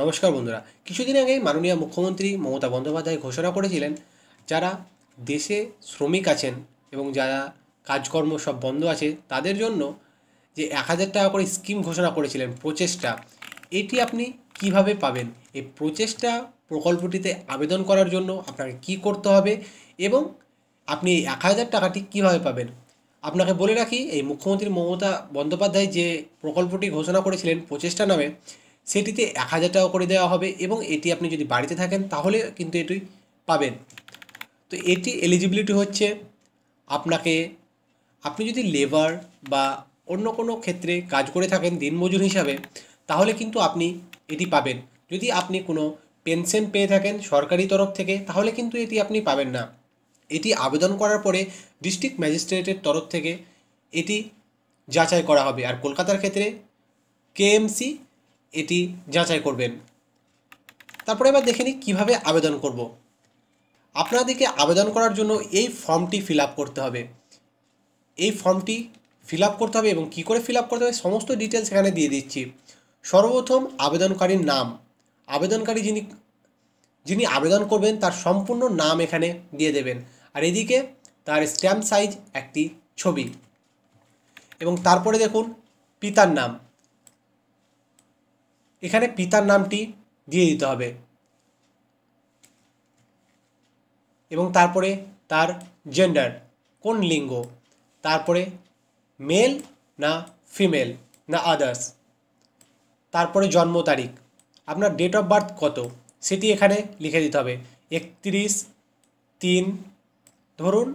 নমস্কার বন্ধুরা কিছুদিন আগে মাননীয় মুখ্যমন্ত্রী মমতা বন্দ্যোপাধ্যায় ঘোষণা করেছিলেন যারা দেশে শ্রমিক আছেন এবং যারা কাজকর্ম সব বন্ধ আছে তাদের জন্য যে এক হাজার টাকা করে স্কিম ঘোষণা করেছিলেন প্রচেষ্টা এটি আপনি কিভাবে পাবেন এই প্রচেষ্টা প্রকল্পটিতে আবেদন করার জন্য আপনাকে কি করতে হবে এবং আপনি এই এক হাজার টাকাটি কীভাবে পাবেন আপনাকে বলে রাখি এই মুখ্যমন্ত্রী মমতা বন্দ্যোপাধ্যায় যে প্রকল্পটি ঘোষণা করেছিলেন প্রচেষ্টা নামে সেটিতে এক হাজার টাকা করে দেওয়া হবে এবং এটি আপনি যদি বাড়িতে থাকেন তাহলে কিন্তু এটি পাবেন তো এটি এলিজিবিলিটি হচ্ছে আপনাকে আপনি যদি লেবার বা অন্য কোনো ক্ষেত্রে কাজ করে থাকেন দিনমজুর হিসাবে তাহলে কিন্তু আপনি এটি পাবেন যদি আপনি কোনো পেনশন পেয়ে থাকেন সরকারি তরফ থেকে তাহলে কিন্তু এটি আপনি পাবেন না এটি আবেদন করার পরে ডিস্ট্রিক্ট ম্যাজিস্ট্রেটের তরফ থেকে এটি যাচাই করা হবে আর কলকাতার ক্ষেত্রে কেএমসি এটি যাচাই করবেন তারপরে এবার দেখে নিই কীভাবে আবেদন করব। আপনাদেরকে আবেদন করার জন্য এই ফর্মটি ফিল করতে হবে এই ফর্মটি ফিল করতে হবে এবং কি করে ফিল করতে হবে সমস্ত ডিটেলস এখানে দিয়ে দিচ্ছি সর্বপ্রথম আবেদনকারীর নাম আবেদনকারী যিনি যিনি আবেদন করবেন তার সম্পূর্ণ নাম এখানে দিয়ে দেবেন আর এদিকে তার স্ট্যাম্প সাইজ একটি ছবি এবং তারপরে দেখুন পিতার নাম এখানে পিতার নামটি দিয়ে দিতে হবে এবং তারপরে তার জেন্ডার কোন লিঙ্গ তারপরে মেল না ফিমেল না আদার্স তারপরে জন্ম তারিখ আপনার ডেট অফ বার্থ কত সেটি এখানে লিখে দিতে হবে একত্রিশ তিন ধরুন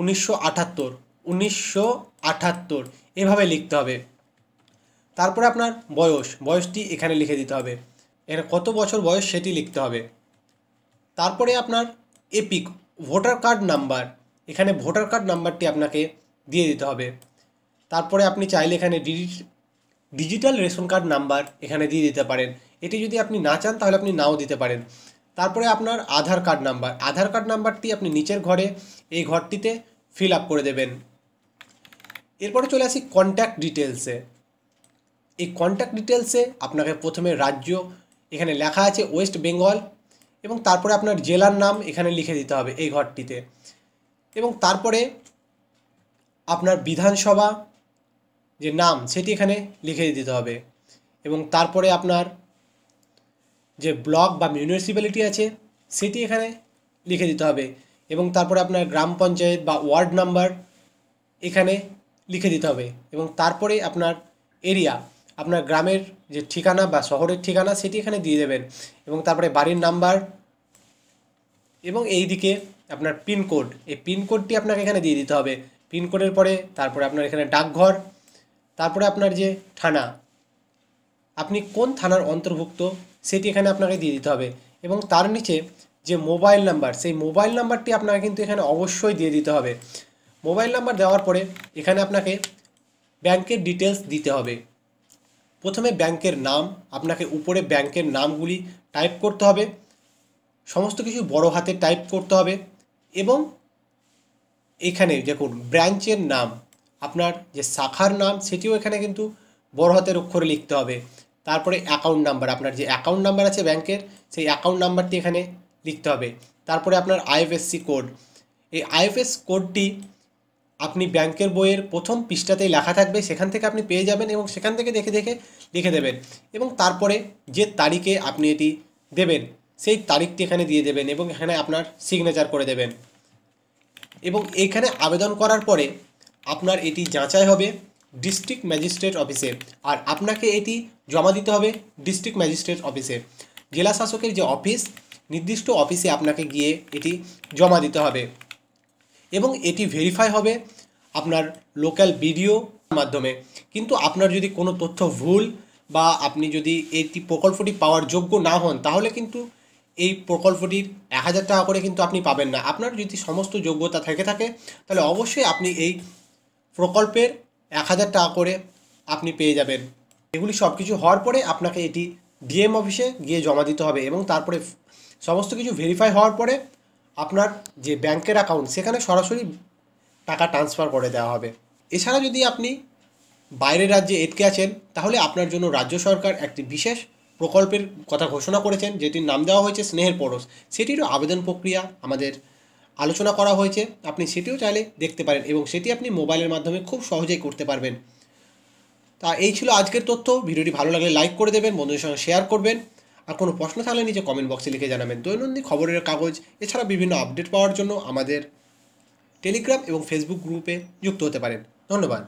উনিশশো আঠাত্তর উনিশশো আঠাত্তর এভাবে লিখতে হবে তারপরে আপনার বয়স বয়সটি এখানে লিখে দিতে হবে এর কত বছর বয়স সেটি লিখতে হবে তারপরে আপনার এপিক ভোটার কার্ড নাম্বার এখানে ভোটার কার্ড নাম্বারটি আপনাকে দিয়ে দিতে হবে তারপরে আপনি চাইলে এখানে ডিজিটাল রেশন কার্ড নাম্বার এখানে দিয়ে দিতে পারেন এটি যদি আপনি না চান তাহলে আপনি নাও দিতে পারেন তারপরে আপনার Aadhaar card number Aadhaar card নাম্বারটি আপনি নিচের ঘরে এই ঘরটিতে ফিল আপ করে দেবেন এরপরে চলে আসি কন্ট্যাক্ট ডিটেলসে এই কন্ট্যাক্ট ডিটেলসে আপনাকে প্রথমে রাজ্য এখানে লেখা আছে ওয়েস্ট বেঙ্গল এবং তারপরে আপনার জেলার নাম এখানে লিখে দিতে হবে এই ঘরটিতে এবং তারপরে আপনার বিধানসভা যে নাম সেটি এখানে লিখে দিতে হবে এবং তারপরে আপনার যে ব্লক বা মিউনিসিপ্যালিটি আছে সেটি এখানে লিখে দিতে হবে এবং তারপরে আপনার গ্রাম পঞ্চায়েত বা ওয়ার্ড নাম্বার এখানে লিখে দিতে হবে এবং তারপরে আপনার এরিয়া আপনার গ্রামের যে ঠিকানা বা শহরের ঠিকানা সেটি এখানে দিয়ে দেবেন এবং তারপরে বাড়ির নাম্বার এবং এই দিকে আপনার পিনকোড এই পিনকোডটি আপনাকে এখানে দিয়ে দিতে হবে পিনকোডের পরে তারপরে আপনার এখানে ডাকঘর তারপরে আপনার যে থানা আপনি কোন থানার অন্তর্ভুক্ত সেটি এখানে আপনাকে দিয়ে দিতে হবে এবং তার নিচে যে মোবাইল নাম্বার সেই মোবাইল নাম্বারটি আপনাকে কিন্তু এখানে অবশ্যই দিয়ে দিতে হবে মোবাইল নাম্বার দেওয়ার পরে এখানে আপনাকে ব্যাংকের ডিটেলস দিতে হবে প্রথমে ব্যাংকের নাম আপনাকে উপরে ব্যাংকের নামগুলি টাইপ করতে হবে সমস্ত কিছু বড় হাতে টাইপ করতে হবে এবং এখানে দেখুন ব্রাঞ্চের নাম আপনার যে শাখার নাম সেটিও এখানে কিন্তু বড় হাতের অক্ষরে লিখতে হবে তারপরে অ্যাকাউন্ট নাম্বার আপনার যে অ্যাকাউন্ট নাম্বার আছে ব্যাংকের সেই অ্যাকাউন্ট নাম্বারটি এখানে লিখতে হবে তারপরে আপনার আইএফএসসি কোড এই আইএফএস কোডটি আপনি ব্যাংকের বইয়ের প্রথম পৃষ্ঠাতেই লেখা থাকবে সেখান থেকে আপনি পেয়ে যাবেন এবং সেখান থেকে দেখে দেখে লিখে দেবেন এবং তারপরে যে তারিখে আপনি এটি দেবেন সেই তারিখটি এখানে দিয়ে দেবেন এবং এখানে আপনার সিগনেচার করে দেবেন এবং এইখানে আবেদন করার পরে আপনার এটি যাচাই হবে ডিস্ট্রিক্ট ম্যাজিস্ট্রেট অফিসে আর আপনাকে এটি জমা দিতে হবে ডিস্ট্রিক্ট ম্যাজিস্ট্রেট অফিসে জেলা শাসকের যে অফিস নির্দিষ্ট অফিসে আপনাকে গিয়ে এটি জমা দিতে হবে এবং এটি ভেরিফাই হবে আপনার লোকাল ভিডিও মাধ্যমে কিন্তু আপনার যদি কোনো তথ্য ভুল বা আপনি যদি এটি প্রকল্পটি পাওয়ার যোগ্য না হন তাহলে কিন্তু এই প্রকল্পটির এক হাজার টাকা করে কিন্তু আপনি পাবেন না আপনার যদি সমস্ত যোগ্যতা থেকে থাকে তাহলে অবশ্যই আপনি এই প্রকল্পের এক হাজার টাকা করে আপনি পেয়ে যাবেন এগুলি সব কিছু হওয়ার পরে আপনাকে এটি ডিএম অফিসে গিয়ে জমা দিতে হবে এবং তারপরে সমস্ত কিছু ভেরিফাই হওয়ার পরে আপনার যে ব্যাংকের অ্যাকাউন্ট সেখানে সরাসরি টাকা ট্রান্সফার করে দেওয়া হবে এছাড়া যদি আপনি বাইরের রাজ্যে এটকে আছেন তাহলে আপনার জন্য রাজ্য সরকার একটি বিশেষ প্রকল্পের কথা ঘোষণা করেছেন যেটির নাম দেওয়া হয়েছে স্নেহের পরশ সেটিরও আবেদন প্রক্রিয়া আমাদের আলোচনা করা হয়েছে আপনি সেটিও চাইলে দেখতে পারেন এবং সেটি আপনি মোবাইলের মাধ্যমে খুব সহজেই করতে পারবেন তা এই ছিল আজকের তথ্য ভিডিওটি ভালো লাগলে লাইক করে দেবেন বন্ধুদের সঙ্গে শেয়ার করবেন আর কোনো প্রশ্ন থাকলে নিজে কমেন্ট বক্সে লিখে জানাবেন দৈনন্দিন খবরের কাগজ এছাড়া বিভিন্ন আপডেট পাওয়ার জন্য আমাদের টেলিগ্রাম এবং ফেসবুক গ্রুপে যুক্ত হতে পারেন ধন্যবাদ